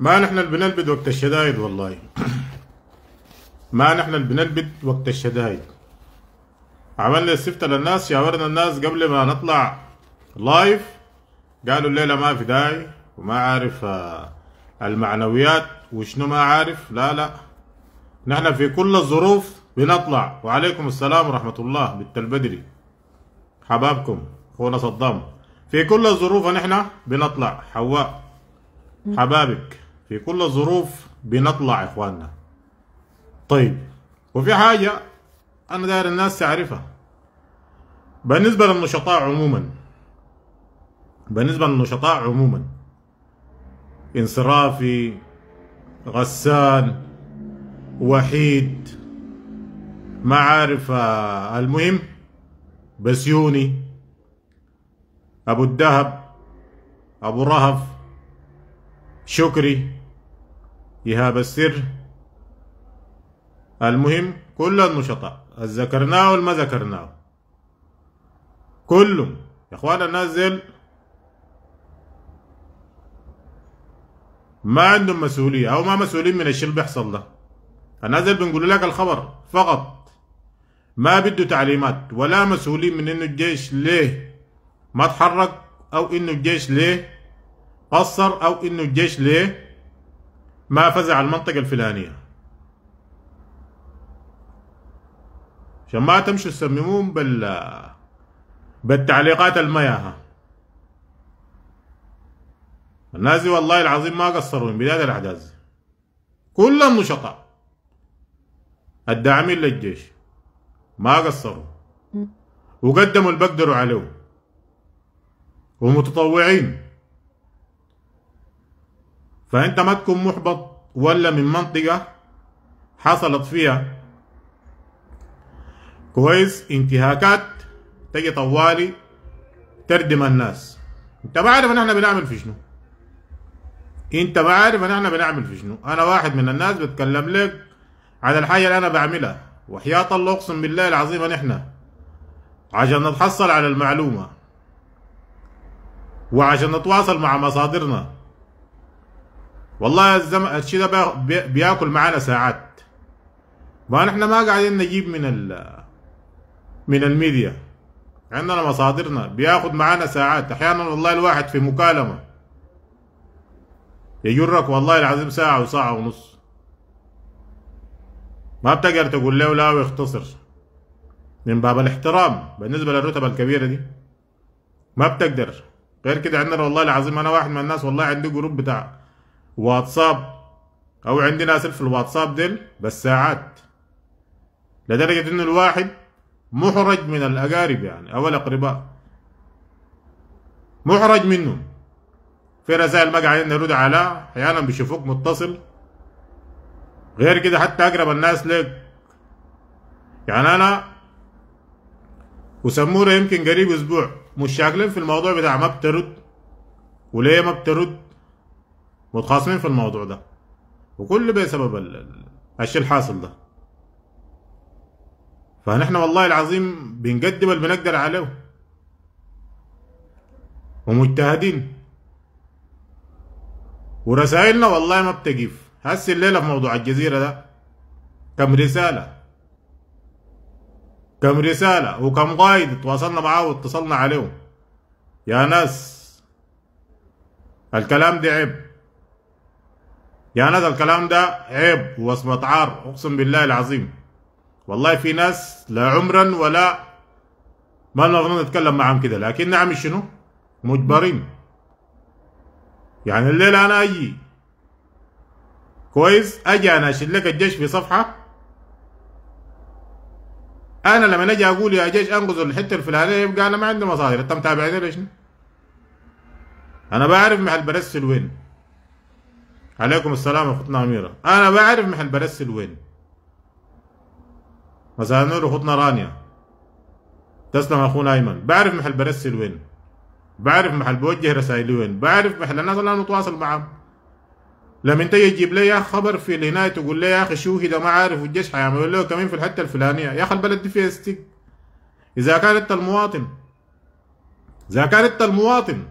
ما نحن اللي بنلبد وقت الشدايد والله ما نحن اللي بنلبد وقت الشدايد عملنا سفته للناس شاورنا الناس قبل ما نطلع لايف قالوا الليله ما في داعي وما عارف آه، المعنويات وشنو ما عارف لا لا نحن في كل الظروف بنطلع وعليكم السلام ورحمة الله بالتلبدري حبابكم اخونا صدام في كل الظروف نحن بنطلع حواء حبابك في كل الظروف بنطلع اخواننا طيب وفي حاجة انا داير الناس تعرفها بالنسبة للنشطاء عموما بالنسبة للنشطاء عموما انصرافي غسان وحيد ما عارف آه، المهم بسيوني ابو الدهب ابو رهف شكري إيهاب السر المهم كل النشطاء الذكرناه والما ذكرناه كلهم يا اخوانا الناس ما عندهم مسؤولية أو ما مسؤولين من الشيء اللي بيحصل ده الناس بنقول لك الخبر فقط ما بده تعليمات ولا مسؤولين من إنه الجيش ليه ما تحرك أو إنه الجيش ليه قصر أو إنه الجيش ليه ما فزع المنطقة الفلانية عشان ما تمشوا تسممون بال بالتعليقات المياها الناس والله العظيم ما قصروا من بداية الأحداث كل النشطاء الداعمين للجيش ما قصروا وقدموا اللي بقدروا عليه ومتطوعين فأنت ما تكون محبط ولا من منطقة حصلت فيها كويس انتهاكات تجي طوالي تردم الناس انت ما عارف احنا بنعمل في شنو انت ما عارف احنا بنعمل في شنو انا واحد من الناس بتكلم لك على الحاجة اللي انا بعملها وحياة الله اقسم بالله العظيم احنا عشان نتحصل على المعلومة وعشان نتواصل مع مصادرنا والله الزم... الشيء ده بياكل معانا ساعات نحن ما قاعدين نجيب من ال... من الميديا عندنا مصادرنا بياخد معانا ساعات احيانا والله الواحد في مكالمه يجرك والله العظيم ساعه وساعه ونص ما بتقدر تقول له لا ويختصر من باب الاحترام بالنسبه للرتب الكبيره دي ما بتقدر غير كده عندنا والله العظيم انا واحد من الناس والله عندي جروب بتاع واتساب او عندي ناس في الواتساب ديل بس ساعات لدرجه انه الواحد محرج من الاقارب يعني او الاقرباء محرج منه في رسائل ما قاعدين نرد عليها احيانا بيشوفوك متصل غير كده حتى اقرب الناس لك يعني انا وسموره يمكن قريب اسبوع مش شاكلين في الموضوع بتاع ما بترد وليه ما بترد متخاصمين في الموضوع ده وكل بسبب الشيء الحاصل ده فنحن والله العظيم بنقدم اللي بنقدر عليه ومجتهدين ورسائلنا والله ما بتقف هسه الليلة في موضوع الجزيرة ده كم رسالة كم رسالة وكم قائد تواصلنا معاه واتصلنا عليهم يا ناس الكلام ده عيب يعني هذا الكلام ده عيب ووصمة عار أقسم بالله العظيم والله في ناس لا عمرا ولا ما نظن نتكلم معهم كده لكن نعمل شنو؟ مجبرين يعني الليلة أنا أجي كويس أجي أنا أشيل لك الجيش في صفحة أنا لما أجي أقول يا جيش انقذوا الحتة الفلانية يبقى أنا ما عندي مصادر أنت متابعني ليش؟ أنا بعرف محل برسل وين عليكم السلام اخوتنا اميره انا بعرف محل برسل وين مساء النور اخوتنا رانيا تسلم اخونا ايمن بعرف محل برسل وين بعرف محل بوجه رسائلي وين بعرف محل الناس اللي انا متواصل معاهم لما انت تجيب لي يا خبر في الهناية تقول لي يا اخي شو كده ما عارف الجيش حيعمل له كمين في الحته الفلانيه يا اخي البلد دي فيها ستيك اذا كان انت المواطن اذا كان انت المواطن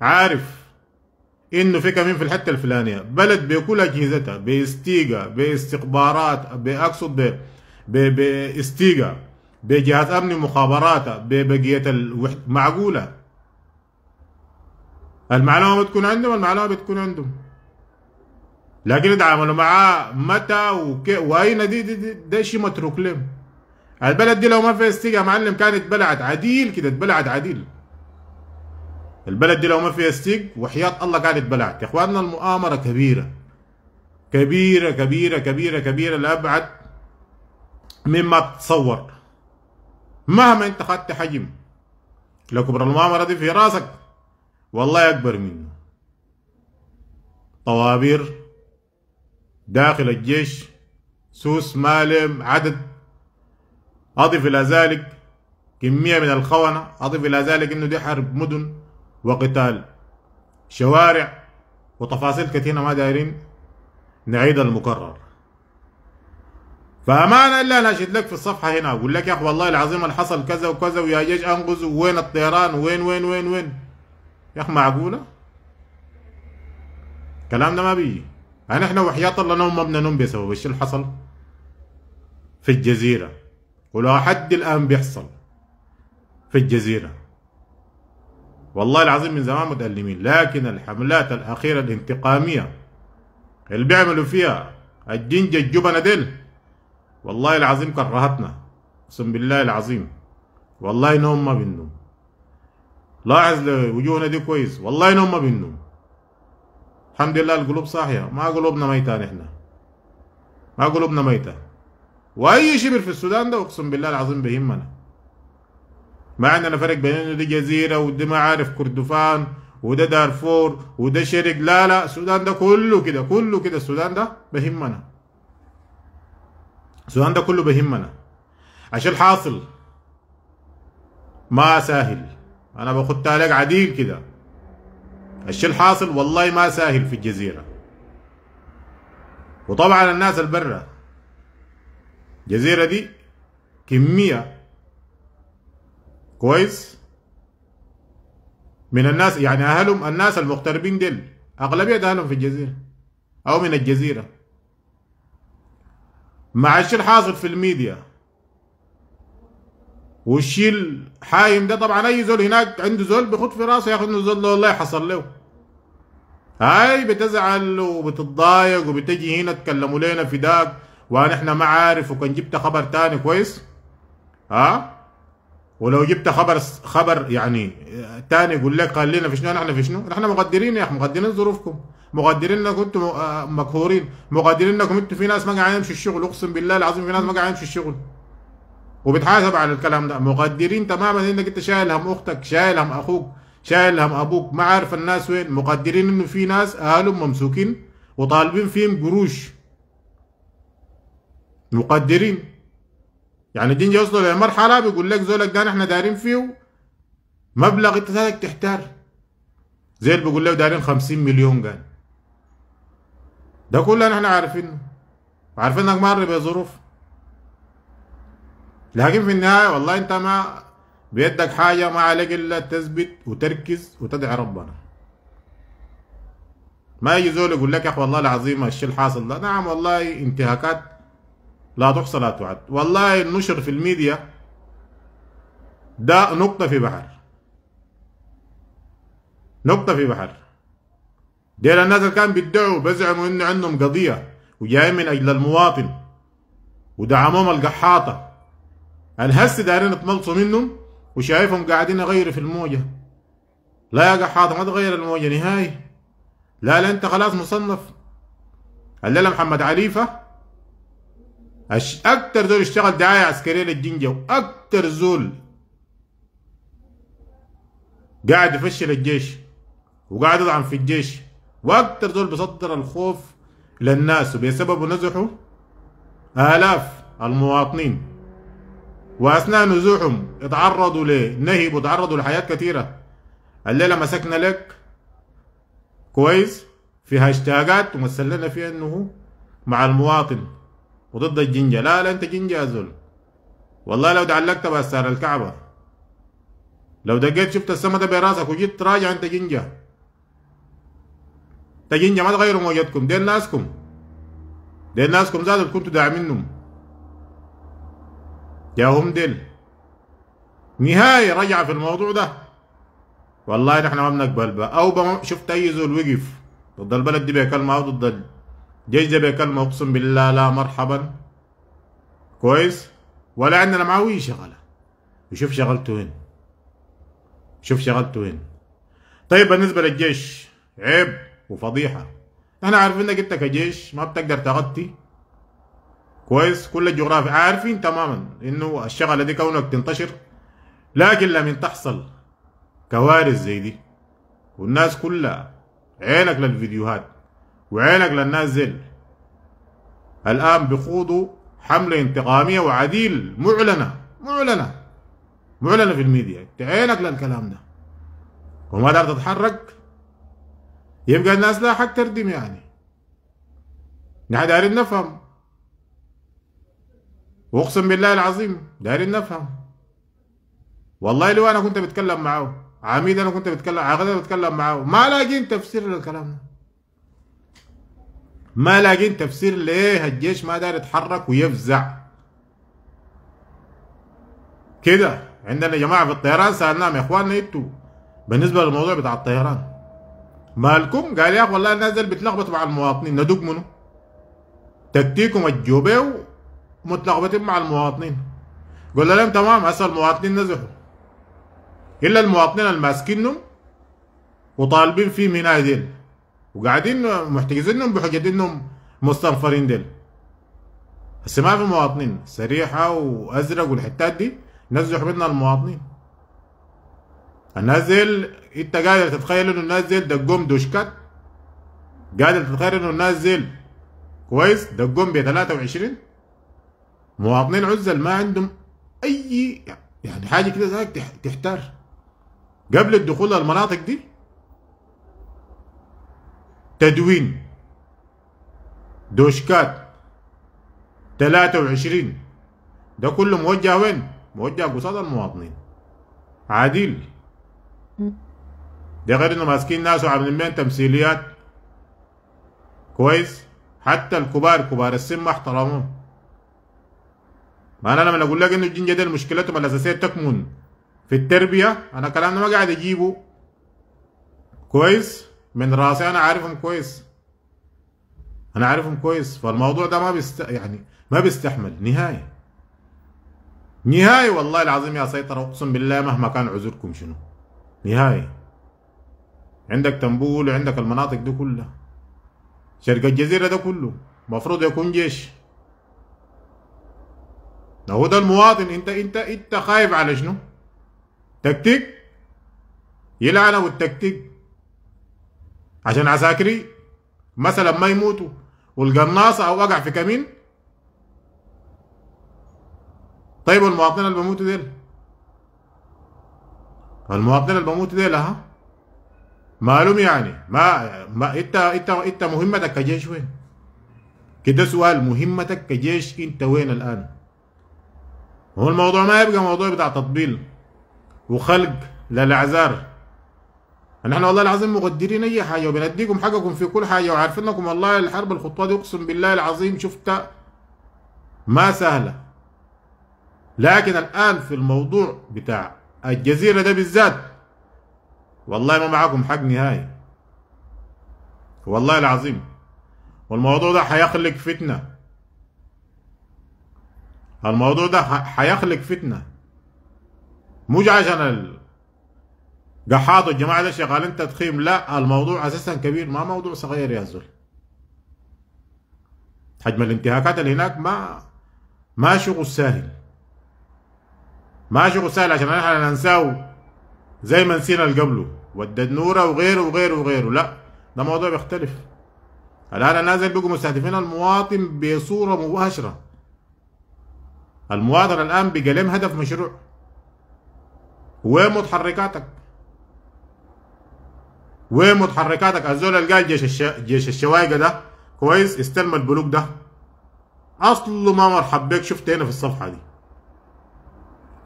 عارف انه في كمين في الحته الفلانيه بلد بكل اجهزتها باستيجا باستخبارات باقصد باستيجا بجهاز امن مخابراتها ببقيه الوحده معقوله المعلومه بتكون عندهم المعلومه بتكون عندهم لكن يتعاملوا معاه متى وكي واين دي, دي, دي ده شيء متروك لهم البلد دي لو ما فيها استيجا معلم كانت بلعت عديل كده اتبلعت عديل البلد دي لو ما فيها ستيك وحياة الله قاعد يتبلعك يا اخواننا المؤامرة كبيرة كبيرة كبيرة كبيرة كبيرة لأبعد مما تتصور مهما انت خدت حجم لو كبر المؤامرة دي في راسك والله أكبر منه طوابير داخل الجيش سوس مالم عدد أضف إلى ذلك كمية من الخونة أضف إلى ذلك أنه دي حرب مدن وقتال شوارع وتفاصيل كثيرة ما دايرين نعيد المكرر فأمانة اللي أنا أشد لك في الصفحة هنا أقول لك يا أخي والله العظيم اللي حصل كذا وكذا ويا جيش أنقذ وين الطيران وين وين وين وين يا أخي معقولة؟ الكلام ده ما بيجي أنا يعني إحنا وحياة الله نوم ما بننوم بسبب الشيء اللي حصل في الجزيرة ولو حد الآن بيحصل في الجزيرة والله العظيم من زمان متألمين لكن الحملات الأخيرة الانتقامية اللي بيعملوا فيها الجنجة الجبنة ديل والله العظيم كرهتنا اقسم بالله العظيم والله نوم ما بنوم لاحظ وجوهنا دي كويس والله نوم ما بنوم الحمد لله القلوب صاحية ما قلوبنا ميتة نحن ما قلوبنا ميتة وأي شبر في السودان ده أقسم بالله العظيم بيهمنا ما عندنا فرق بين انه دي جزيره ودي ما عارف كردفان وده دارفور وده شرق لا لا السودان ده كله كده كله كده السودان ده بهمنا السودان ده كله بهمنا عشان الحاصل ما سهل انا بخدها لك عديل كده الشيء الحاصل والله ما سهل في الجزيره وطبعا الناس البرة الجزيره دي كميه كويس من الناس يعني اهلهم الناس المغتربين ديل اغلبيه اهلهم في الجزيره او من الجزيره مع الشيء الحاصل في الميديا والشيء الحايم ده طبعا اي زول هناك عنده زول بيخط في راسه ياخذ انه زول والله حصل له هاي بتزعل وبتتضايق وبتجي هنا تكلموا لنا في داك وانا احنا ما عارف وكان جبت خبر تاني كويس ها ولو جبت خبر خبر يعني تاني يقول لك قال لنا في شنو نحن في شنو؟ نحن مقدرين يا اخي مقدرين ظروفكم مقدرين انكم انتم آه، مقهورين مقدرين انكم انتم في ناس ما قاعدين يمشوا الشغل اقسم بالله العظيم في ناس ما قاعدين يمشوا الشغل وبتحاسب على الكلام ده مقدرين تماما انك انت شايل هم اختك شايل هم اخوك شايل هم ابوك ما عارف الناس وين مقدرين انه في ناس اهلهم ممسوكين وطالبين فيهم قروش مقدرين يعني دي يوصلوا لمرحله بيقول لك زولك ده احنا دارين فيه مبلغ انت ذاتك تحتار زي اللي بيقول له دارين 50 مليون قال ده كله احنا عارفينه عارفين انك مر بظروف لكن في النهايه والله انت ما بيدك حاجه ما عليك الا تثبت وتركز وتدعي ربنا ما يجي زول يقول لك يا اخي والله العظيم الشيء الحاصل ده نعم والله انتهاكات لا تحصى لا تعد والله النشر في الميديا ده نقطة في بحر نقطة في بحر ديل الناس اللي كان بيدعوا بزعموا انه عندهم قضية وجاي من اجل المواطن ودعموهم القحاطة الهس دايرين يتملصوا منهم وشايفهم قاعدين يغيروا في الموجة لا يا قحاطة ما تغير الموجة نهائي لا لا انت خلاص مصنف الليلة محمد عليفة أش... اكتر زول اشتغل دعايه عسكريه للجنجه واكتر زول قاعد يفشل الجيش وقاعد يطعن في الجيش واكتر زول بيصدر الخوف للناس وبسببه نزحوا الاف المواطنين واثناء نزوحهم اتعرضوا لنهب وتعرضوا لحاجات كثيره الليله مسكنا لك كويس في هاشتاجات ومثلنا فيها انه مع المواطن وضد الجنجة لا لا انت جنجة زول والله لو تعلقت بأسار الكعبة لو دقيت شفت السما ده براسك وجيت راجع انت جنجة انت جنجة ما تغيروا موجتكم دين ناسكم دين ناسكم زادوا كنتوا داعمينهم يا هم ديل نهاية رجع في الموضوع ده والله نحن ما بنقبل بقى او شفت اي زول وقف ضد البلد دي بكلمة او ضد جيجبة كلمة أقسم بالله لا مرحبا كويس ولا عندنا معاوية شغلة يشوف شغلته وين شوف شغلته وين طيب بالنسبة للجيش عيب وفضيحة احنا عارفين انك انت كجيش ما بتقدر تغطي كويس كل الجغرافيا عارفين تماما انه الشغله دي كونك تنتشر لكن لما تحصل كوارث زي دي والناس كلها عينك للفيديوهات وعينك للناس الآن بيخوضوا حملة انتقامية وعديل معلنة معلنة معلنة في الميديا عينك للكلام ده وما دار تتحرك يبقى الناس لا حق تردم يعني نحن دارين نفهم واقسم بالله العظيم دارين نفهم والله لو انا كنت بتكلم معاه عميد انا كنت بتكلم عقد انا بتكلم معاه ما لاقيين تفسير للكلام ده ما لاقين تفسير ليه الجيش ما دار يتحرك ويفزع كده عندنا جماعة في الطيران سألناهم يا اخواننا انتوا بالنسبة للموضوع بتاع الطيران مالكم؟ قال يا اخ والله الناس دي بتلخبط مع المواطنين ندق منه تكتيكم الجوبيو متلخبطين مع المواطنين قلنا لهم تمام هسه المواطنين نزحوا الا المواطنين الماسكينهم وطالبين فيه من هذيل وقاعدين محتجزينهم بحجة انهم مستنفرين ديل بس ما في مواطنين سريحة وازرق والحتات دي الناس دي حبيبنا المواطنين الناس ديل انت قادر تتخيل انه الناس ديل دقهم دوشكات قادر تتخيل انه الناس ديل كويس دقهم ب 23 مواطنين عزل ما عندهم اي يعني حاجه كده تحتار قبل الدخول للمناطق دي تدوين دوشكات 23 ده كله موجه وين؟ موجه قصاد المواطنين عادل ده غير انه ماسكين ناس وعاملين بين تمثيليات كويس حتى الكبار كبار السن ما احترموهم ما انا لما اقول لك انه الجنجه جدل مشكلتهم الاساسيه تكمن في التربيه انا كلامنا ما قاعد اجيبه كويس من راسي انا عارفهم كويس انا عارفهم كويس فالموضوع ده ما بيست يعني ما بيستحمل نهائي نهائي والله العظيم يا سيطرة اقسم بالله مهما كان عذركم شنو نهائي عندك تنبول وعندك المناطق دي كلها شرق الجزيرة ده كله مفروض يكون جيش هو ده المواطن انت انت انت خايف على شنو؟ تكتيك يلعنه التكتيك عشان عساكري مثلا ما يموتوا والقناصة أو وقع في كمين طيب المواطنين اللي بموتوا ديل المواطنين اللي بموتوا ديل ها مالهم يعني ما, ما انت انت انت مهمتك كجيش وين؟ كده سؤال مهمتك كجيش انت وين الان؟ هو الموضوع ما يبقى موضوع بتاع تطبيل وخلق للاعذار نحن والله العظيم مقدرين اي حاجه وبنديكم حقكم في كل حاجه وعارفينكم والله الحرب الخطوه دي اقسم بالله العظيم شفتها ما سهله لكن الان في الموضوع بتاع الجزيره ده بالذات والله ما معاكم حق نهائي والله العظيم والموضوع ده حيخلق فتنه الموضوع ده حيخلق فتنه مش عشان قحاطوا الجماعه ده شغالين تضخيم لا الموضوع اساسا كبير ما موضوع صغير يا زول حجم الانتهاكات اللي هناك ما ما شغل سهل ما شغل سهل عشان احنا ننساه زي ما نسينا اللي قبله ودد نوره وغيره وغيره وغيره لا ده موضوع بيختلف الان الناس بيجوا مستهدفين المواطن بصوره مباشره المواطن الان بقى هدف مشروع وين متحركاتك وين متحركاتك الزول اللي قال جيش الش... جيش الشوايقه ده كويس استلم البلوك ده اصله ما مرحب بك شفت هنا في الصفحه دي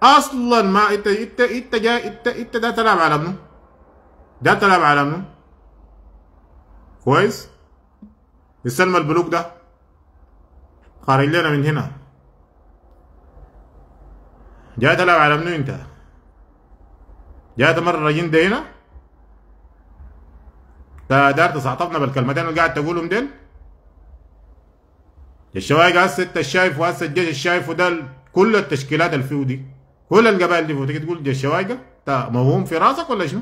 اصلا ما انت انت انت جاي انت انت ده تلعب على منه ده تلعب على منه كويس استلم البلوك ده خارج لنا من هنا جاي تلعب على منه انت جاي تمرن الرجل ده هنا ده دار تستعطفنا بالكلمتين اللي قاعد تقولهم ديل الشوايق هسه انت شايف وهسه الجيش الشايف ده كل التشكيلات اللي فيه دي كل القبائل دي وتيجي تقول دي الشوايق انت موهوم في راسك ولا شنو؟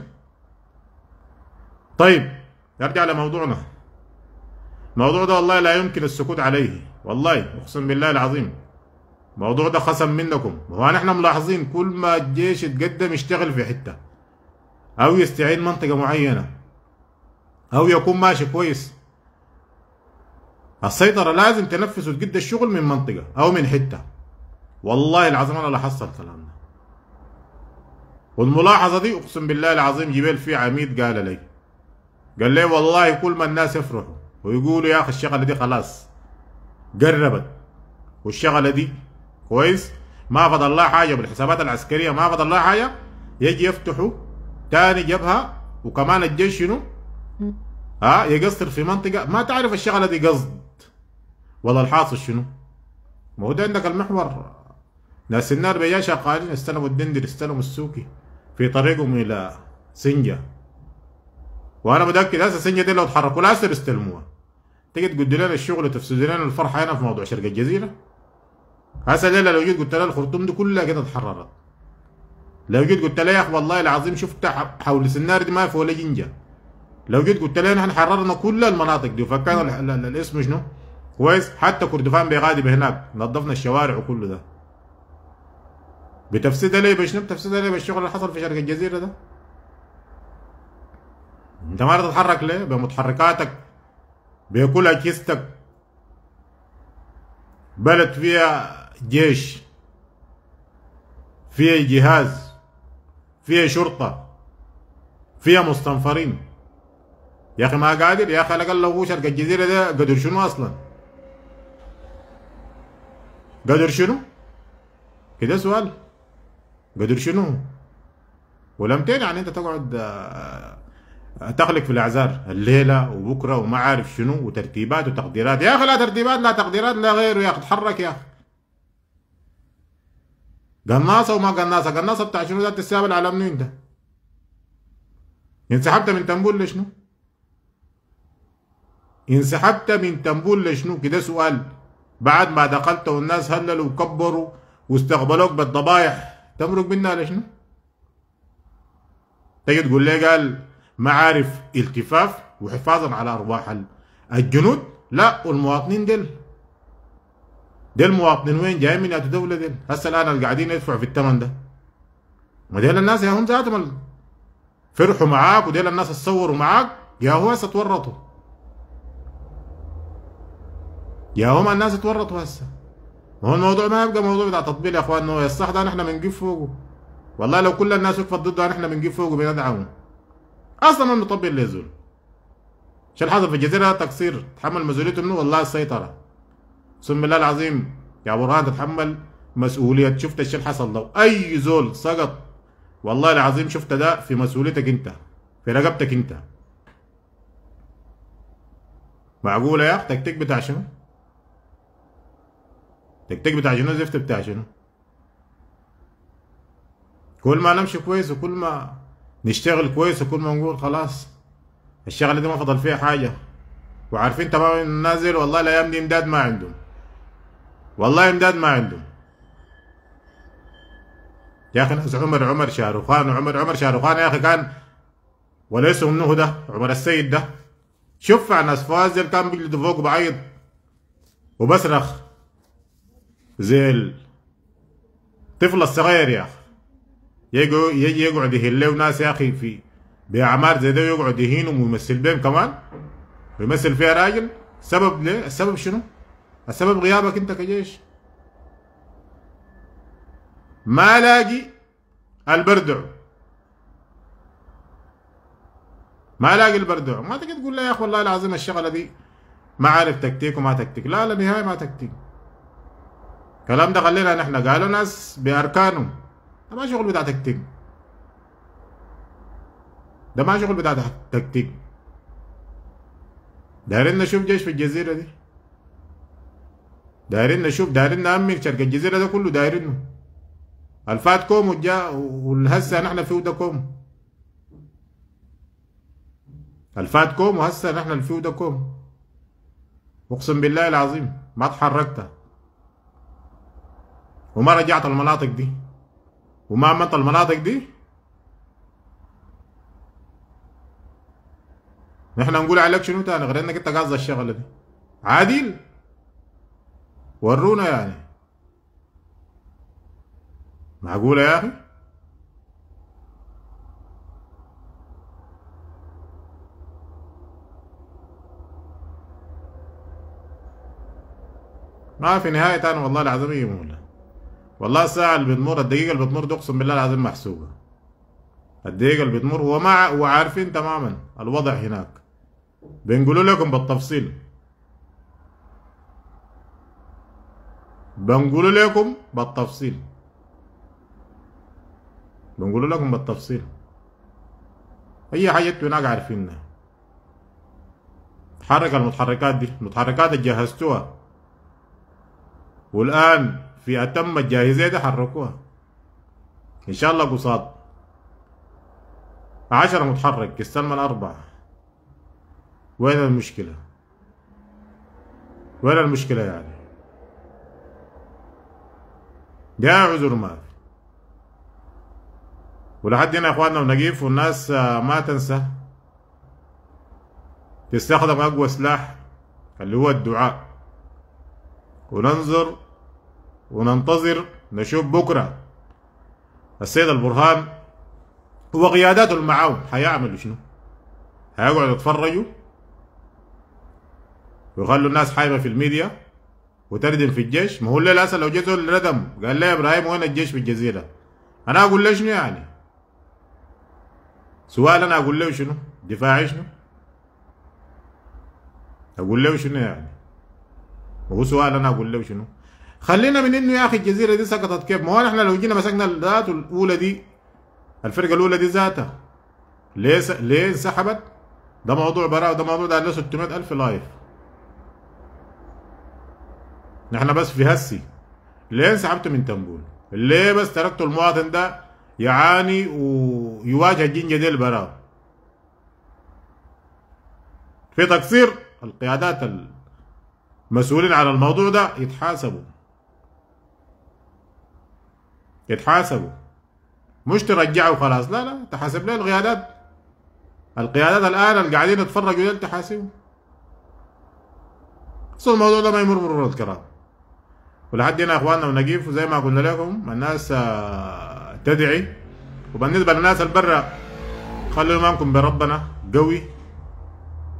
طيب نرجع لموضوعنا الموضوع ده والله لا يمكن السكوت عليه والله اقسم بالله العظيم الموضوع ده خصم منكم هو نحن ملاحظين كل ما الجيش يتقدم يشتغل في حته او يستعين منطقه معينه أو يكون ماشي كويس السيطرة لازم تنفذ وتقد الشغل من منطقة أو من حتة والله العظيم أنا لاحظت الكلام ده والملاحظة دي أقسم بالله العظيم جبال في عميد قال لي قال لي والله كل ما الناس يفرحوا ويقولوا يا أخي الشغلة دي خلاص قربت والشغلة دي كويس ما فضل الله حاجة بالحسابات العسكرية ما فضل الله حاجة يجي يفتحوا تاني جبهة وكمان الجيش شنو ها يقصر في منطقه ما تعرف الشغله دي قصد ولا الحاصل شنو ما هو ده عندك المحور ناس النار بيا قاعدين استلموا الدندر استلموا السوكي في طريقهم الى سنجه وانا متاكد هسه سنجه دي لو تحركوا الاسر استلموها تيجي تقول لنا الشغل وتفسد لنا الفرحه هنا في موضوع شرق الجزيره هسه ليله لو جيت قلت لها الخرطوم دي كلها كده اتحررت لو جيت قلت لها يا اخي والله العظيم شفت حول سنار دي ما في ولا جنجه لو جيت قلت لنا احنا حررنا كل المناطق دي فكان الاسم شنو؟ كويس حتى كردفان بيغادي بهناك نظفنا الشوارع وكله ده بتفسد ليه بشنو؟ بتفسد ليه بالشغل اللي حصل في شرق الجزيره ده؟ انت ما تتحرك ليه؟ بمتحركاتك بكل اجهزتك بلد فيها جيش فيها جهاز فيها شرطه فيها مستنفرين يا اخي ما قادر يا اخي على الاقل لو شرق الجزيره ده قدر شنو اصلا؟ قدر شنو؟ كده سؤال قدر شنو؟ ولمتين يعني انت تقعد آه، تخلق في الاعذار الليله وبكره وما عارف شنو وترتيبات وتقديرات يا اخي لا ترتيبات لا تقديرات لا غيره يا اخي اتحرك يا اخي قناصه وما قناصه قناصه بتاع شنو ده ذات على منين ده انسحبت من تنبول لشنو؟ انسحبت من تنبول لشنو كده سؤال بعد ما دخلت والناس هللوا وكبروا واستقبلوك بالضبايح تمرق منها لشنو تجي تقول لي قال ما عارف التفاف وحفاظا على ارواح الجنود لا والمواطنين ديل ديل مواطنين وين جايين من دولة ديل هسه الان اللي قاعدين يدفعوا في الثمن ده ما ديل الناس يا هم ذاتهم فرحوا معاك وديل الناس تصوروا معاك يا هو هسه تورطوا يا هم الناس اتورطوا هسه ما هو الموضوع ما يبقى موضوع بتاع تطبيل يا اخوان هو الصح ده نحن بنجيب فوقه والله لو كل الناس وقفت ضده نحن بنجيب فوقه بندعمه اصلا ما بنطبل زول شو اللي حصل في الجزيره تقصير تحمل مسؤوليته منه والله السيطره بسم بالله العظيم يا برهان تتحمل مسؤوليه شفت الشيء اللي حصل لو اي زول سقط والله العظيم شفت ده في مسؤوليتك انت في رقبتك انت معقوله يا اختك تكتيك بتاع تكتك بتاع شنو زفت بتاع شنو كل ما نمشي كويس وكل ما نشتغل كويس وكل ما نقول خلاص الشغله دي ما فضل فيها حاجه وعارفين تماما نازل والله الايام دي امداد ما عندهم والله امداد ما عندهم يا اخي ناس عمر عمر شاروخان وعمر عمر شاروخان يا اخي كان وليس منه ده عمر السيد ده شوف ناس فازل كان بيجلد فوق بعيط وبصرخ زي الطفل الصغير يا اخي يجي يقعد له ناس يا اخي في باعمار زي ده يقعد يهينهم ويمثل بهم كمان ويمثل فيها راجل سبب ليه؟ السبب شنو؟ السبب غيابك انت كجيش ما لاقي البردع ما لاقي البردع ما تقدر تقول لا يا اخي والله العظيم الشغله دي ما عارف تكتيك وما تكتيك لا لا نهايه ما تكتيك الكلام ده خلينا نحن قالوا ناس باركانه ده ما شغل بتاع تكتيك ده ما شغل بتاع تكتيك دايرين نشوف جيش في الجزيره دي دايرين نشوف دايرين نأمن شرق الجزيرة ده كله دايرينه الفات كوم وجا والهسه نحن فيه ده كوم الفات كوم وهسه نحن فيه ده كوم اقسم بالله العظيم ما تحركتها وما رجعت المناطق دي وما عملت المناطق دي نحن نقول عليك شنو تاني غير انك انت قاصد الشغله دي عادل ورونا يعني معقوله يا اخي ما في نهايه تاني والله العظيم يا مولاي والله الساعة اللي بتمر الدقيقة اللي بتمر دي أقسم بالله العظيم محسوبة الدقيقة اللي بتمر ومع وعارفين تماما الوضع هناك بنقول لكم بالتفصيل بنقول لكم بالتفصيل بنقول لكم بالتفصيل أي حاجة أنتوا هناك عارفينها حرك المتحركات دي المتحركات اللي جهزتوها والآن في أتم الجاهزية ده حركوها إن شاء الله قصاد عشرة متحرك استلم الأربعة وين المشكلة؟ وين المشكلة يعني؟ ده عذر ما في ولحد هنا يا اخواننا ونقيف والناس آه، ما تنسى تستخدم اقوى سلاح اللي هو الدعاء وننظر وننتظر نشوف بكرة السيد البرهان وقياداته قياداته المعاون هيعملوا شنو؟ هيقعدوا يتفرجوا ويخلوا الناس حايبة في الميديا وتردم في الجيش ما هو الليل لو جيته ردم قال لي يا ابراهيم وين الجيش في الجزيرة؟ انا اقول له شنو يعني؟ سؤال انا اقول له شنو؟ دفاعي شنو؟ اقول له شنو يعني؟ وهو سؤال انا اقول له شنو؟ خلينا من انه يا اخي الجزيره دي سقطت كيف ما هو نحن لو جينا مسكنا الذات الاولى دي الفرقه الاولى دي ذاتها ليه ليه انسحبت؟ ده موضوع براء وده موضوع ده له 600000 لايف نحن بس في هسي ليه انسحبت من تنبون؟ ليه بس تركتوا المواطن ده يعاني ويواجه الجنجه دي البراء؟ في تقصير القيادات المسؤولين على الموضوع ده يتحاسبوا يتحاسبوا مش ترجعوا خلاص لا لا تحاسب ليه القيادات القيادات الان اللي قاعدين يتفرجوا ديل تحاسبهم اصل الموضوع ده ما يمر مرور الكرام ولحد هنا اخواننا ونجيف وزي ما قلنا لكم الناس آه، تدعي وبالنسبه للناس البرة خلوا ايمانكم بربنا قوي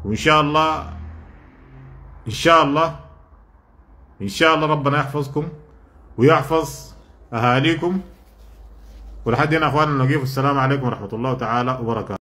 وان شاء الله ان شاء الله ان شاء الله ربنا يحفظكم ويحفظ أهاليكم ولحد هنا أخواننا نقيف السلام عليكم ورحمة الله تعالى وبركاته